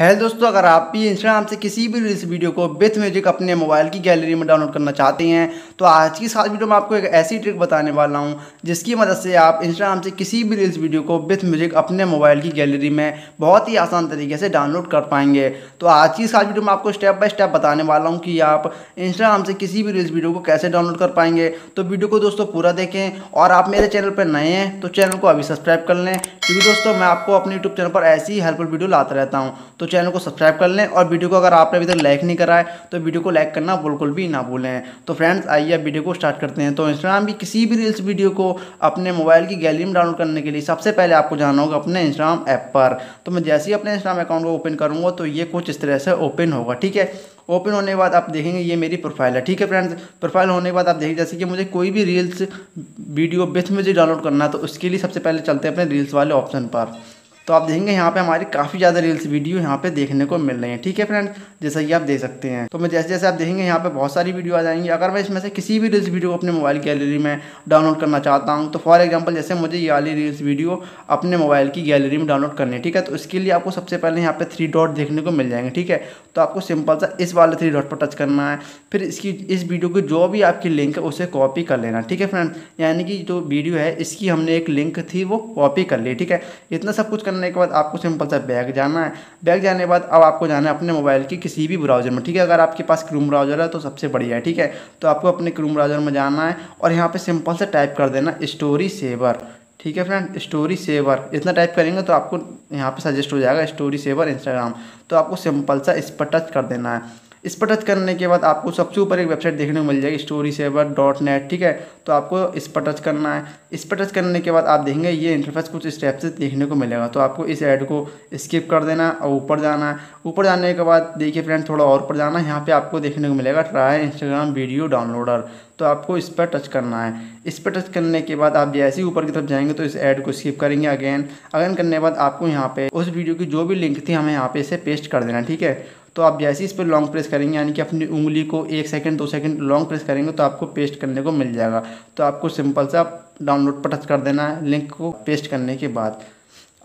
hello दोस्तों अगर आप भी इंस्टाग्राम से किसी भी रील्स वीडियो को विथ म्यूजिक अपने मोबाइल की गैलरी में डाउनलोड करना चाहते हैं तो आज की साथ वीडियो में आपको एक ऐसी ट्रिक बताने वाला हूं जिसकी मदद से आप इंस्टाग्राम से किसी भी रील्स वीडियो को विथ म्यूजिक अपने मोबाइल की गैलरी में बहुत ही आसान तरीके से डाउनलोड कर पाएंगे तो आज की साथ वीडियो में आपको स्टेप बाय स्टेप बताने वाला हूँ कि आप इंस्टाग्राम से किसी भी रील्स वीडियो को कैसे डाउनलोड कर पाएंगे तो वीडियो को दोस्तों पूरा देखें और आप मेरे चैनल पर नए हैं तो चैनल को अभी सब्सक्राइब कर लें क्योंकि दोस्तों मैं आपको अपने यूट्यूब चैनल पर ऐसी हेल्पफुल वीडियो लाता रहता हूँ तो चैनल को सब्सक्राइब कर लें और वीडियो को अगर आपने अभी तक लाइक नहीं करा है तो वीडियो को लाइक करना बिल्कुल भी ना भूलें तो फ्रेंड्स आइए आप वीडियो को स्टार्ट करते हैं तो इंस्टाग्राम की किसी भी रील्स वीडियो को अपने मोबाइल की गैलरी में डाउनलोड करने के लिए सबसे पहले आपको जाना होगा अपने इंस्टाग्राम ऐप पर तो मैं जैसे ही अपने इंस्टाग्राम अकाउंट को ओपन करूँगा तो ये कुछ इस तरह से ओपन होगा ठीक है ओपन होने के बाद आप देखेंगे ये मेरी प्रोफाइल है ठीक है फ्रेंड्स प्रोफाइल होने के बाद आप देखेंगे जैसे कि मुझे कोई भी रील्स वीडियो विथ मुझे डाउनलोड करना है तो उसके लिए सबसे पहले चलते हैं अपने रील्स वाले ऑप्शन पर तो आप देखेंगे यहाँ पे हमारी काफ़ी ज़्यादा रील्स वीडियो यहाँ पे देखने को मिल रही है ठीक है फ्रेंड्स जैसा कि आप देख सकते हैं तो मैं जैसे जैसे आप देखेंगे यहाँ पे बहुत सारी वीडियो आ जाएंगी अगर मैं इसमें से किसी भी रील्स वीडियो को अपने मोबाइल गैलरी में डाउनलोड करना चाहता हूँ तो फॉर एग्जाम्पल जैसे मुझे ये वाली रील्स वीडियो अपने मोबाइल की गैलरी में डाउनलोड करनी है ठीक है तो इसके लिए आपको सबसे पहले यहाँ पर थ्री डॉट देखने को मिल जाएंगे ठीक है तो आपको सिंपल सा इस वाले थ्री डॉट पर टच करना है फिर इसकी इस वीडियो की जो भी आपकी लिंक है उसे कॉपी कर लेना ठीक है फ्रेंड यानी कि जो वीडियो है इसकी हमने एक लिंक थी वो कॉपी कर ली ठीक है इतना सब कुछ करना करने के बाद आपको सिंपल सा बैग जाना है बैग जाने के बाद अब आपको जाना है अपने मोबाइल की किसी भी ब्राउज़र में ठीक है अगर आपके पास क्रूम ब्राउज़र है तो सबसे बढ़िया है ठीक है तो आपको अपने क्रूम ब्राउज़र में जाना है और यहाँ पर सिंपल से टाइप कर देना स्टोरी सेवर ठीक है फ्रेंड स्टोरी सेवर इतना टाइप करेंगे तो आपको यहाँ पे सजेस्ट हो जाएगा स्टोरी सेवर इंस्टाग्राम तो आपको सिंपल सा इस पर टच कर देना है इस पर टच करने के बाद आपको सबसे ऊपर एक वेबसाइट देखने को मिल जाएगी स्टोरी सेवर डॉट नेट ठीक है तो आपको इस पर टच करना है इस पर टच करने के बाद आप देखेंगे ये इंटरफेस कुछ स्टेप से देखने को मिलेगा तो आपको इस ऐड को स्किप कर देना और ऊपर जाना है ऊपर जाने के बाद देखिए फ्रेंड थोड़ा और ऊपर जाना है यहाँ पर आपको देखने को मिलेगा ट्राई इंस्टाग्राम वीडियो डाउनलोडर तो आपको इस पर टच करना है इस पर टच करने के बाद आप जैसे ही ऊपर की तरफ जाएंगे तो इस ऐड को स्किप करेंगे अगेन अगेन करने के बाद आपको यहाँ पे उस वीडियो की जो भी लिंक थी हमें यहाँ पे इसे पेस्ट कर देना ठीक है तो आप जैसे इस पर लॉन्ग प्रेस करेंगे यानी कि अपनी उंगली को एक सेकंड दो सेकंड लॉन्ग प्रेस करेंगे तो आपको पेस्ट करने को मिल जाएगा तो आपको सिंपल सा डाउनलोड पर टच कर देना है लिंक को पेस्ट करने के बाद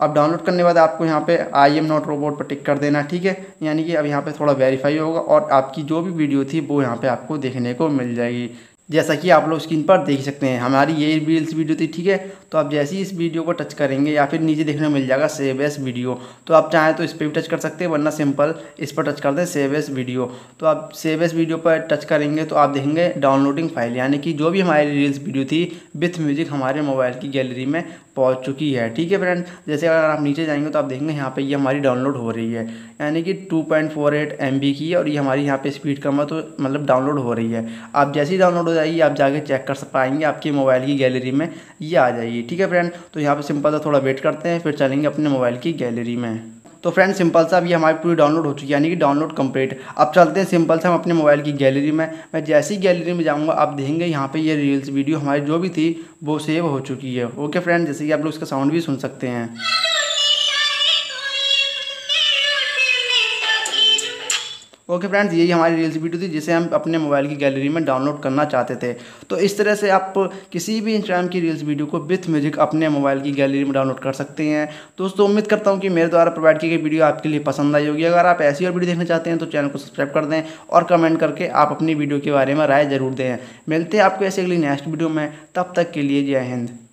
अब डाउनलोड करने के बाद आपको यहाँ पे आई एम नॉट रोबोट पर टिक कर देना है ठीक है यानी कि अब यहाँ पे थोड़ा वेरीफाई होगा और आपकी जो भी वीडियो थी वो यहाँ पे आपको देखने को मिल जाएगी जैसा कि आप लोग स्क्रीन पर देख सकते हैं हमारी ये रील्स वीडियो थी ठीक है तो आप जैसे ही इस वीडियो को टच करेंगे या फिर नीचे देखने मिल जाएगा सेव एस वीडियो तो आप चाहें तो इस पर भी टच कर सकते हैं वरना सिंपल इस पर टच कर दें सेव एस वीडियो तो आप सेव एस वीडियो पर टच करेंगे तो आप देखेंगे डाउनलोडिंग फाइल यानी कि जो भी हमारी रील्स वीडियो थी विथ म्यूजिक हमारे मोबाइल की गैलरी में पहुंच चुकी है ठीक है फ्रेंड जैसे अगर आप नीचे जाएंगे तो आप देखेंगे यहाँ पे ये हमारी डाउनलोड हो रही है यानी कि 2.48 पॉइंट की है और ये हमारी यहाँ पे स्पीड कम है तो मतलब डाउनलोड मतलब हो रही है आप जैसे ही डाउनलोड हो जाएगी आप जाके चेक कर पाएंगे आपके मोबाइल की गैलरी में ये आ जाएगी ठीक है फ्रेंड तो यहाँ पर सिंपल सा थोड़ा वेट करते हैं फिर चलेंगे अपने मोबाइल की गैलरी में तो फ्रेंड सिंपल सा अभी हमारी पूरी डाउनलोड हो चुकी है यानी कि डाउनलोड कंप्लीट अब चलते हैं सिंपल से हम अपने मोबाइल की गैलरी में मैं जैसी गैलरी में जाऊँगा आप देखेंगे यहाँ पर ये रील्स वीडियो हमारी जो भी थी वो सेव हो चुकी है ओके फ्रेंड जैसे कि आप लोग इसका साउंड भी सुन सकते हैं ओके फ्रेंड्स यही हमारी रील्स वीडियो थी जिसे हम अपने मोबाइल की गैलरी में डाउनलोड करना चाहते थे तो इस तरह से आप किसी भी इंस्टाग्राम की रील्स वीडियो को विथ म्यूजिक अपने मोबाइल की गैलरी में डाउनलोड कर सकते हैं दोस्तों उम्मीद करता हूँ कि मेरे द्वारा प्रोवाइड की गई वीडियो आपके लिए पसंद आई होगी अगर आप ऐसी और वीडियो देखना चाहते हैं तो चैनल को सब्सक्राइब कर दें और कमेंट करके आप अपनी वीडियो के बारे में राय जरूर दें मिलते हैं आपको ऐसे अगली नेक्स्ट वीडियो में तब तक के लिए जय हिंद